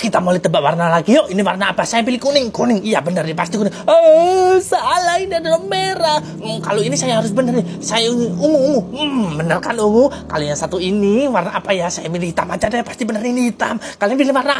kita mulai tebak warna lagi. Yuk, ini warna apa? Saya pilih kuning. Kuning. Iya, benar nih, pasti kuning. Oh, salah ini adalah merah. Hmm, kalau ini saya harus benar nih. Saya ungu, ungu. Hmm, benar kan ungu? Kalian satu ini warna apa ya? Saya pilih hitam aja deh, pasti benar ini hitam. Kalian pilih warna